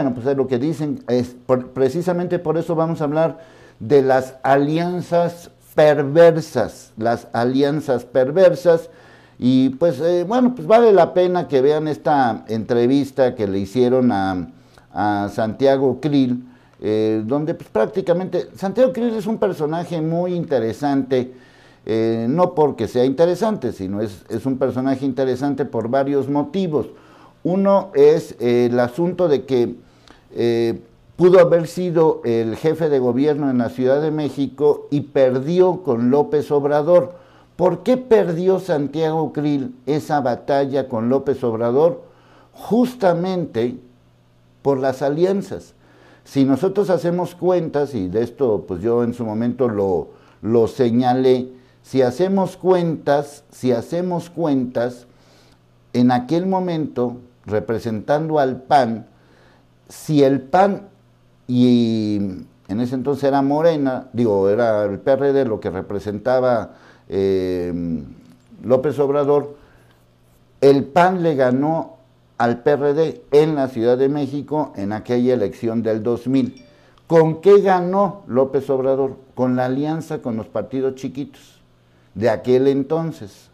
Bueno, pues es eh, lo que dicen. Es precisamente por eso vamos a hablar de las alianzas perversas, las alianzas perversas. Y pues eh, bueno, pues vale la pena que vean esta entrevista que le hicieron a, a Santiago Krill, eh, donde pues prácticamente Santiago Krill es un personaje muy interesante, no porque sea interesante, sino es, es, un personaje interesante por varios motivos. Uno es el asunto de que eh, pudo haber sido el jefe de gobierno en la Ciudad de México y perdió con López Obrador. ¿Por qué perdió Santiago Krill esa batalla con López Obrador? Justamente por las alianzas. Si nosotros hacemos cuentas, y de esto pues yo en su momento lo, lo señalé, si hacemos cuentas, si hacemos cuentas, en aquel momento, representando al PAN, si el PAN y en ese entonces era Morena, digo, era el PRD lo que representaba em, López Obrador, el PAN le ganó al PRD en la Ciudad de México en aquella elección del 2000. ¿Con qué ganó López Obrador? Con la alianza con los partidos chiquitos de aquel entonces.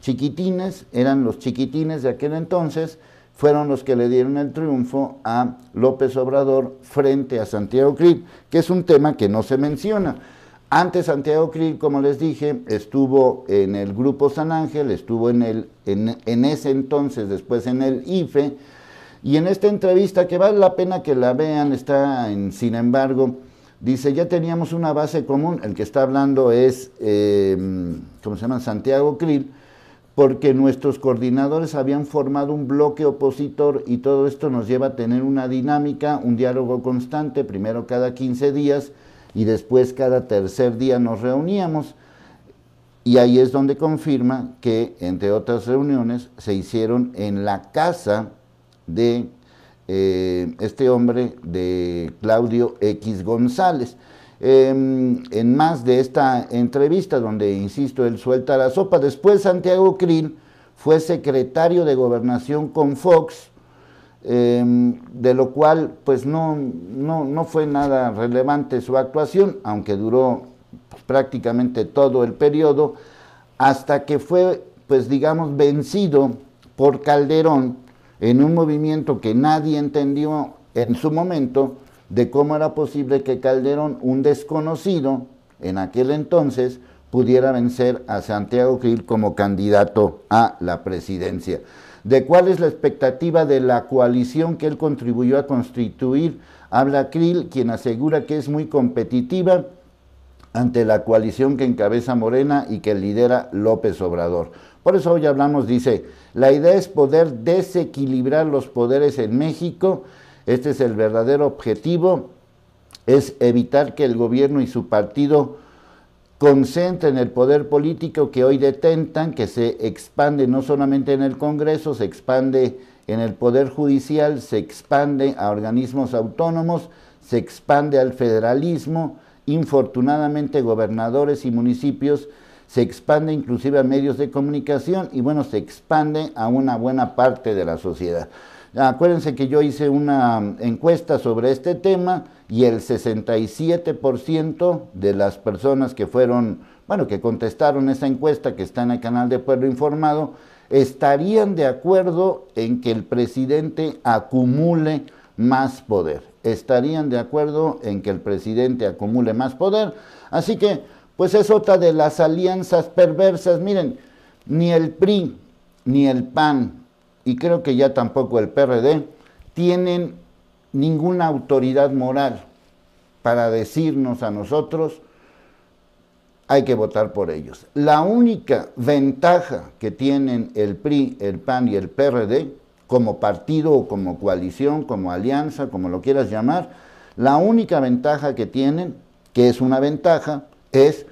Chiquitines eran los chiquitines de aquel entonces fueron los que le dieron el triunfo a López Obrador frente a Santiago Krill, que es un tema que no se menciona. Antes Santiago Krill, como les dije, estuvo en el Grupo San Ángel, estuvo en, el, en, en ese entonces, después en el IFE, y en esta entrevista, que vale la pena que la vean, está en, sin embargo, dice, ya teníamos una base común, el que está hablando es, eh, ¿cómo se llama? Santiago Krill, porque nuestros coordinadores habían formado un bloque opositor y todo esto nos lleva a tener una dinámica, un diálogo constante, primero cada 15 días y después cada tercer día nos reuníamos. Y ahí es donde confirma que, entre otras reuniones, se hicieron en la casa de eh, este hombre, de Claudio X González. Em, en más de esta entrevista donde, insisto, él suelta la sopa. Después Santiago Krill fue secretario de gobernación con Fox, em, de lo cual pues no, no, fue nada relevante su actuación, aunque duró prácticamente todo el periodo, hasta que fue pues digamos vencido por Calderón en un movimiento que nadie entendió en su momento, de cómo era posible que Calderón, un desconocido en aquel entonces, pudiera vencer a Santiago Gil como candidato a la presidencia. De cuál es la expectativa de la coalición que él contribuyó a constituir, habla Krill, quien asegura que es muy competitiva ante la coalición que encabeza Morena y que lidera López Obrador. Por eso hoy hablamos, dice, la idea es poder desequilibrar los poderes en México este es el verdadero objetivo, es evitar que el gobierno y su partido concentren el poder político que hoy detentan, que se expande no solamente en el Congreso, se expande en el Poder Judicial, se expande a organismos autónomos, se expande al federalismo, infortunadamente gobernadores y municipios, se expande inclusive a medios de comunicación y bueno, se expande a una buena parte de la sociedad. Acuérdense que yo hice una mm, encuesta sobre este tema y el 67% de las personas que fueron, bueno, que contestaron esa encuesta, que está en el canal de Pueblo Informado, estarían de acuerdo en que el presidente acumule más poder. Estarían de acuerdo en que el presidente acumule más poder. Así que, pues es otra de las alianzas perversas. Miren, ni el PRI, ni el PAN, y creo que ya tampoco el PRD, tienen ninguna autoridad moral para decirnos a nosotros hay que votar por ellos. La única ventaja que tienen el PRI, el PAN y el PRD como partido o como coalición, como alianza, como lo quieras llamar, la única ventaja que tienen, que es una ventaja, es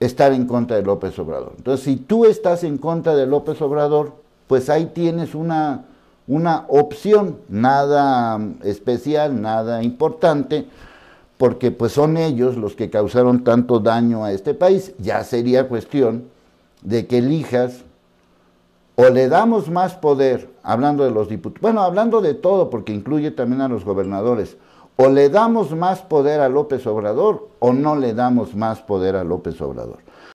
estar en contra de López Obrador. Entonces, si tú estás en contra de López Obrador, pues ahí tienes una, una opción, nada especial, nada importante, porque pues son ellos los que causaron tanto daño a este país. Ya sería cuestión de que elijas o le damos más poder, hablando de los diputados, bueno, hablando de todo, porque incluye también a los gobernadores, o le damos más poder a López Obrador o no le damos más poder a López Obrador.